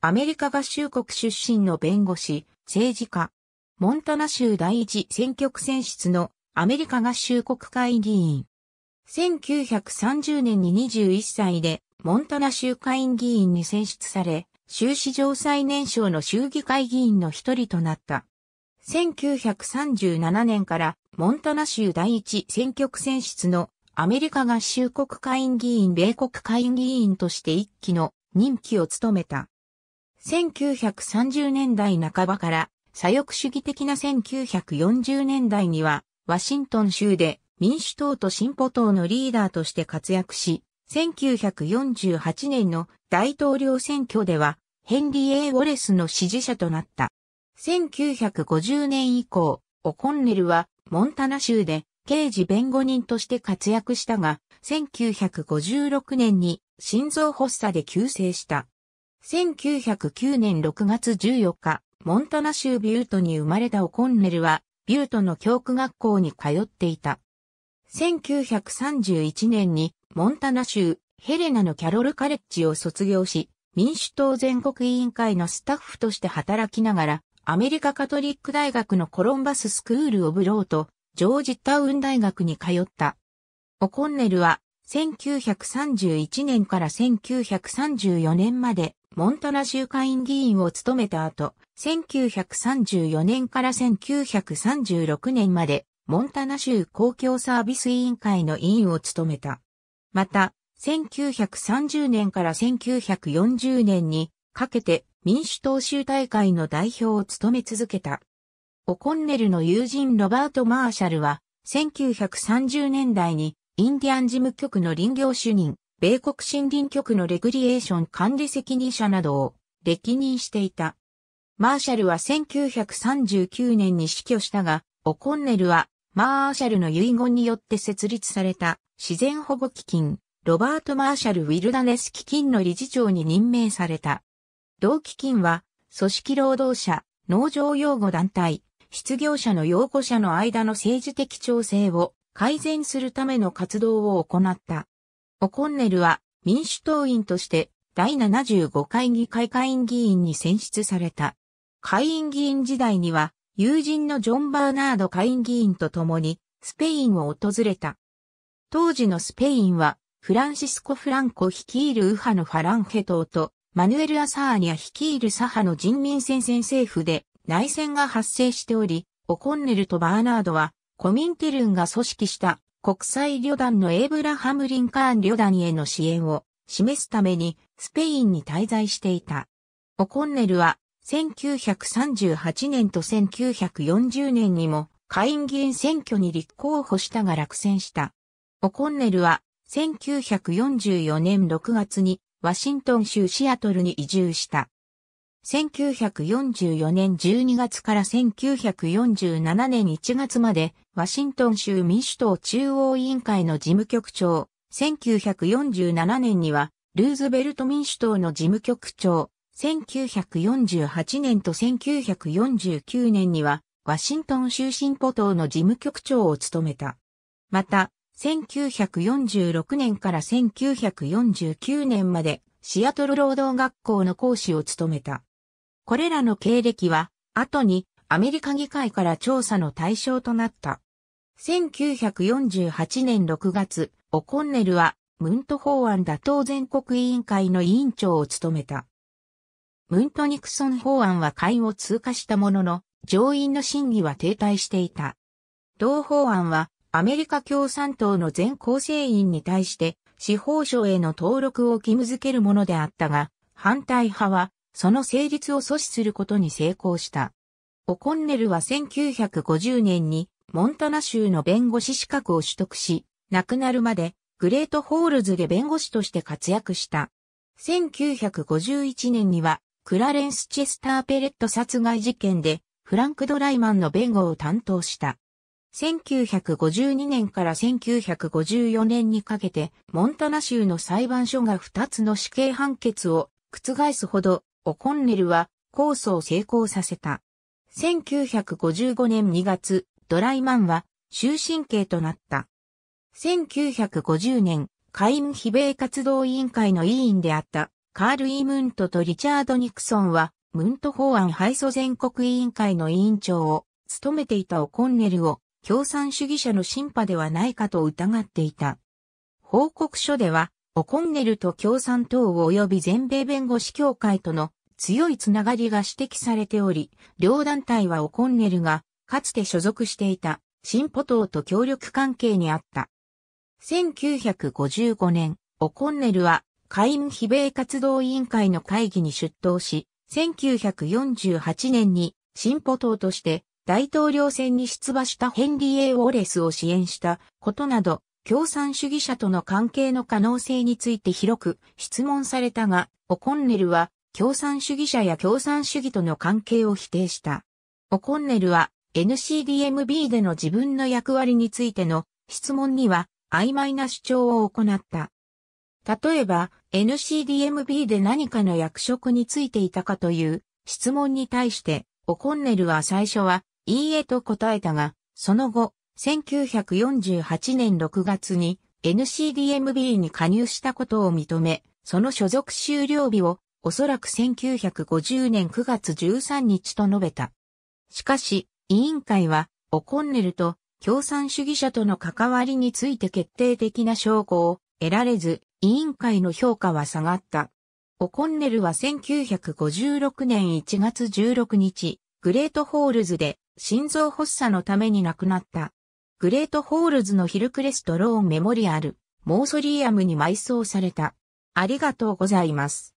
アメリカ合衆国出身の弁護士、政治家、モンタナ州第一選挙区選出のアメリカ合衆国会議員。1930年に21歳でモンタナ州会員議員に選出され、州史上最年少の州議会議員の一人となった。1937年からモンタナ州第一選挙区選出のアメリカ合衆国会員議員米国会員議員として一期の任期を務めた。1930年代半ばから左翼主義的な1940年代には、ワシントン州で民主党と進歩党のリーダーとして活躍し、1948年の大統領選挙では、ヘンリー・エー・ウォレスの支持者となった。1950年以降、オコンネルはモンタナ州で刑事弁護人として活躍したが、1956年に心臓発作で急逝した。1909年6月14日、モンタナ州ビュートに生まれたオコンネルは、ビュートの教区学校に通っていた。1931年に、モンタナ州ヘレナのキャロルカレッジを卒業し、民主党全国委員会のスタッフとして働きながら、アメリカカトリック大学のコロンバススクール・オブ・ローと、ジョージタウン大学に通った。オコンネルは、1931年から1934年まで、モンタナ州下院議員を務めた後、1934年から1936年まで、モンタナ州公共サービス委員会の委員を務めた。また、1930年から1940年にかけて民主党州大会の代表を務め続けた。オコンネルの友人ロバート・マーシャルは、1930年代にインディアン事務局の林業主任、米国森林局のレクリエーション管理責任者などを歴任していた。マーシャルは1939年に死去したが、オコンネルはマーシャルの遺言によって設立された自然保護基金、ロバート・マーシャル・ウィルダネス基金の理事長に任命された。同基金は、組織労働者、農場擁護団体、失業者の擁護者の間の政治的調整を改善するための活動を行った。オコンネルは民主党員として第75回議会下院議員に選出された。下院議員時代には友人のジョン・バーナード下院議員と共にスペインを訪れた。当時のスペインはフランシスコ・フランコ率いる右派のファランヘ党とマヌエル・アサーニャ率いる左派の人民戦線政府で内戦が発生しており、オコンネルとバーナードはコミンテルンが組織した国際旅団のエイブラハム・リンカーン旅団への支援を示すためにスペインに滞在していた。オコンネルは1938年と1940年にも下院議員選挙に立候補したが落選した。オコンネルは1944年6月にワシントン州シアトルに移住した。1944年12月から1947年1月まで、ワシントン州民主党中央委員会の事務局長、1947年には、ルーズベルト民主党の事務局長、1948年と1949年には、ワシントン州進歩党の事務局長を務めた。また、1946年から1949年まで、シアトル労働学校の講師を務めた。これらの経歴は、後にアメリカ議会から調査の対象となった。1948年6月、オコンネルは、ムント法案打倒全国委員会の委員長を務めた。ムントニクソン法案は会を通過したものの、上院の審議は停滞していた。同法案は、アメリカ共産党の全構成員に対して、司法省への登録を義務付けるものであったが、反対派はその成立を阻止することに成功した。オコンネルは1950年にモンタナ州の弁護士資格を取得し、亡くなるまでグレートホールズで弁護士として活躍した。1951年にはクラレンス・チェスター・ペレット殺害事件でフランク・ドライマンの弁護を担当した。1952年から1954年にかけて、モンタナ州の裁判所が2つの死刑判決を覆すほどオコンネルは控訴を成功させた。1955年2月、ドライマンは終身刑となった。1950年、下院非米活動委員会の委員であったカール・イ・ムントとリチャード・ニクソンは、ムント法案敗訴全国委員会の委員長を務めていたオコンネルを共産主義者の審判ではないかと疑っていた。報告書では、オコンネルと共産党及び全米弁護士協会との強いつながりが指摘されており、両団体はオコンネルがかつて所属していた進歩党と協力関係にあった。1955年、オコンネルは会員非米活動委員会の会議に出頭し、1948年に進歩党として大統領選に出馬したヘンリー・エウォレスを支援したことなど、共産主義者との関係の可能性について広く質問されたが、オコンネルは共産主義者や共産主義との関係を否定した。オコンネルは NCDMB での自分の役割についての質問には曖昧な主張を行った。例えば NCDMB で何かの役職についていたかという質問に対してオコンネルは最初はいいえと答えたが、その後、1948年6月に NCDMB に加入したことを認め、その所属終了日をおそらく1950年9月13日と述べた。しかし、委員会は、オコンネルと共産主義者との関わりについて決定的な証拠を得られず、委員会の評価は下がった。オコンネルは1956年1月16日、グレートホールズで心臓発作のために亡くなった。グレートホールズのヒルクレストローンメモリアル、モーソリアムに埋葬された。ありがとうございます。